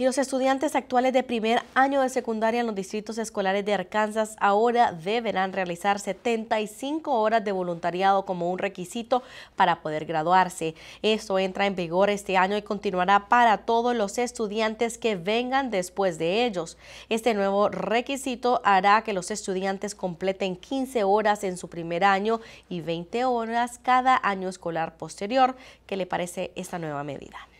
Y los estudiantes actuales de primer año de secundaria en los distritos escolares de Arkansas ahora deberán realizar 75 horas de voluntariado como un requisito para poder graduarse. Esto entra en vigor este año y continuará para todos los estudiantes que vengan después de ellos. Este nuevo requisito hará que los estudiantes completen 15 horas en su primer año y 20 horas cada año escolar posterior. ¿Qué le parece esta nueva medida?